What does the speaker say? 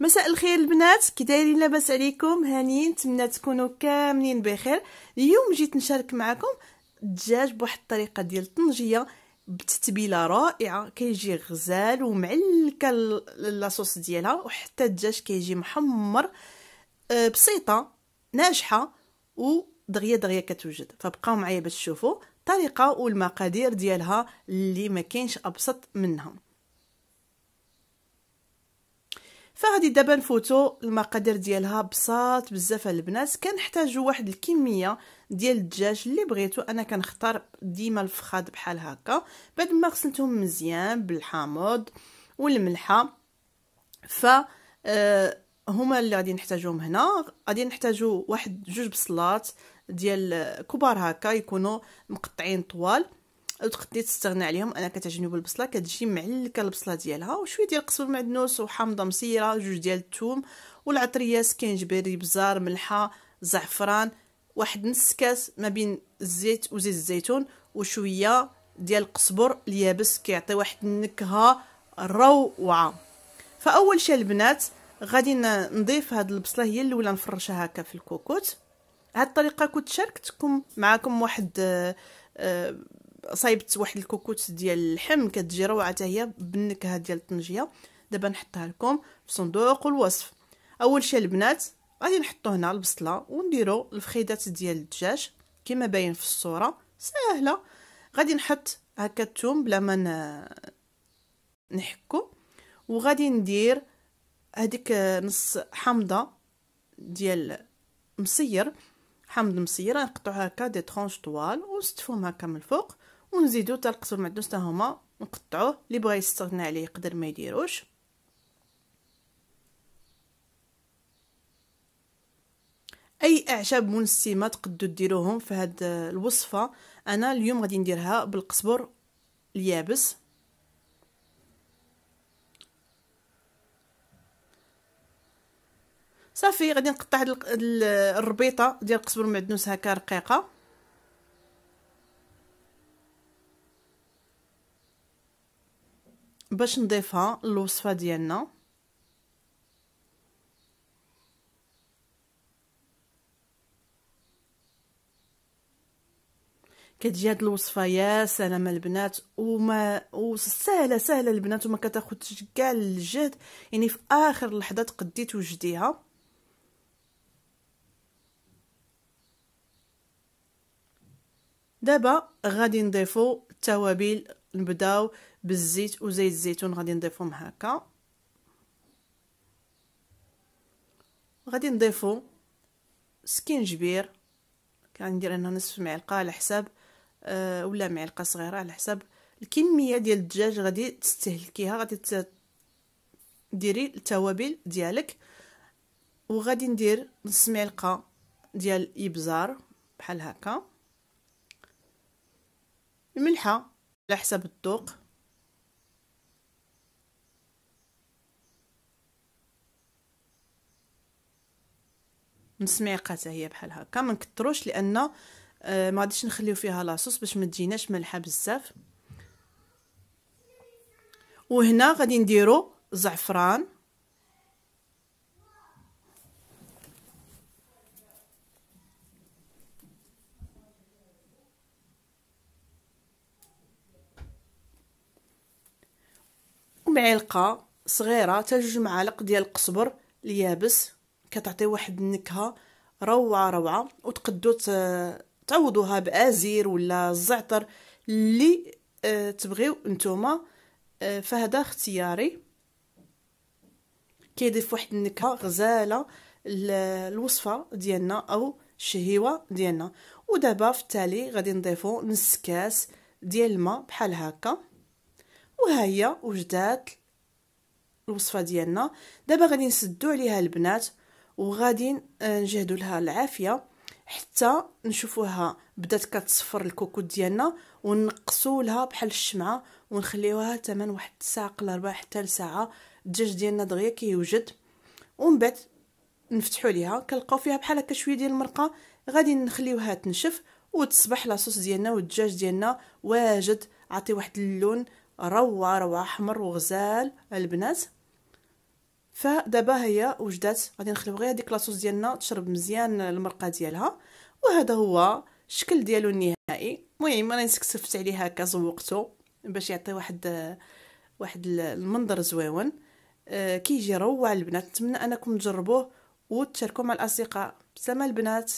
مساء الخير البنات كي دايرين لاباس عليكم هانيين نتمنى تكونوا كاملين بخير اليوم جيت نشارك معكم الدجاج بواحد الطريقه ديال الطنجيه بتتبيله رائعه كيجي غزال ومعلكه لاصوص ديالها وحتى الدجاج كيجي محمر آه، بسيطه ناجحه ودغيا دغيا كتوجد فبقاو معايا باش تشوفوا الطريقه والمقادير ديالها اللي ما كاينش ابسط منها فغادي دابا نفوتو المقادير ديالها بساط بزاف البنات كنحتاجو واحد الكميه ديال الدجاج اللي بغيتو انا كنختار ديما الفخاد بحال هكا بعد ما غسلتهم مزيان بالحامض والملحه ف آه، هما اللي غادي نحتاجوهم هنا غادي نحتاجو واحد جوج بصلات ديال كبار هكا يكونوا مقطعين طوال تقدري تستغنى عليهم انا كتعجبني بالبصله كتجي معلكه البصله ديالها وشويه ديال قصب المعدنوس وحامضه مسيره جوج ديال الثوم والعطريه كنجبري بزار ملحه زعفران واحد نص كاس ما بين الزيت وزيت الزيتون وشويه ديال القزبر اليابس كيعطي واحد النكهه روعه فاول شيء البنات غادي نضيف هاد البصله هي الاولى نفرشها هكا في الكوكوت هاد الطريقه كنت شاركتكم معكم واحد صايبت واحد الكوكوت ديال اللحم كتجي روعه حتى هي بالنكهه ديال الطنجيه دابا نحطها لكم في صندوق الوصف اول شيء البنات غادي نحطو هنا البصله ونديرو الفخيدات ديال الدجاج كما باين في الصوره سهله غادي نحط هكا الثوم بلا ما نحكو وغادي ندير هذيك نص حامضه ديال مصير حامض مصير نقطعها هكا دي طرونش طوال ونستفهم هكا من الفوق ونزيدو حتى القصر معدنوس حتى هما نقطعوه اللي بغى يستغنى عليه يقدر ما يديروش اي اعشاب منسمه تقدو ديروهم في هاد الوصفه انا اليوم غادي نديرها بالقزبر اليابس صافي غادي نقطع هاد الربيطه ديال القزبر المعدنوس هكا رقيقه باش نضيفها للوصفه ديالنا كتجي هاد الوصفه يا سلام البنات وما وسهله سهله البنات وما كتاخذش كاع الجهد يعني في اخر لحظه تقدي توجديها دابا غادي نضيفو التوابل نبداو بالزيت وزيت الزيتون غادي نضيفهم هكا غادي نضيفو سكينجبير كندير انا نصف معلقه على حساب أه ولا معلقه صغيره على حساب الكميه ديال الدجاج غادي تستهلكيها غادي ديري التوابل ديالك وغادي ندير نص معلقه ديال الابزار بحال هكا الملحه على حسب الذوق مسميقه حتى هي بحال هكا ما نكثروش لان آه ما غاديش نخليو فيها لاصوص باش ما تجيناش مالحه بزاف وهنا غادي نديرو زعفران معلقه صغيره حتى جوج معالق ديال القزبر اليابس كتعطي واحد النكهه روعه روعه وتقدو تعوضوها بازير ولا الزعتر اللي آه، تبغيو نتوما آه، فهذا اختياري كيضيف واحد النكهه غزاله الوصفه ديالنا او الشهيوه ديالنا ودابا في التالي غادي نضيفو نص كاس ديال الماء بحال هكا وها هي وجدات الوصفه ديالنا دابا غادي نسدو عليها البنات وغادي نجهدو لها العافيه حتى نشوفوها بدات كتصفر الكوكوت ديالنا ونقصو لها بحال الشمعه ونخليوها تمن واحد الساعه ربع حتى لساعه الدجاج ديالنا دغيا كيوجد ومن بعد نفتحوا ليها كنلقاو فيها بحال هكا شويه ديال المرقه غادي نخليوها تنشف وتصبح لاصوص ديالنا والدجاج ديالنا واجد عطي واحد اللون روعة روعة احمر وغزال البنات فدابا هي وجدات غادي نخلو غير هذيك لاصوص ديالنا تشرب مزيان المرقه ديالها وهذا هو الشكل ديالو النهائي المهم انا سكسفت عليه هكا زوقته باش يعطي واحد واحد المنظر زويون أه كيجي روع البنات نتمنى انكم تجربوه وتشاركوه مع الاصدقاء سلام البنات